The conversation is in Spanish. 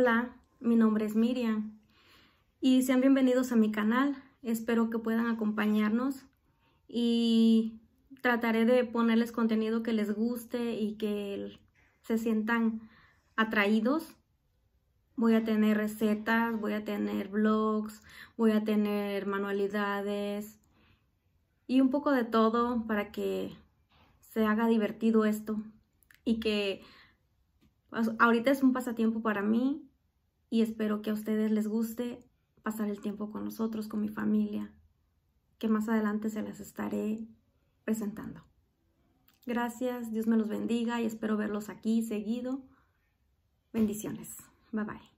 Hola, mi nombre es Miriam y sean bienvenidos a mi canal. Espero que puedan acompañarnos y trataré de ponerles contenido que les guste y que se sientan atraídos. Voy a tener recetas, voy a tener blogs, voy a tener manualidades y un poco de todo para que se haga divertido esto y que pues, ahorita es un pasatiempo para mí y espero que a ustedes les guste pasar el tiempo con nosotros, con mi familia, que más adelante se las estaré presentando. Gracias, Dios me los bendiga y espero verlos aquí seguido. Bendiciones. Bye bye.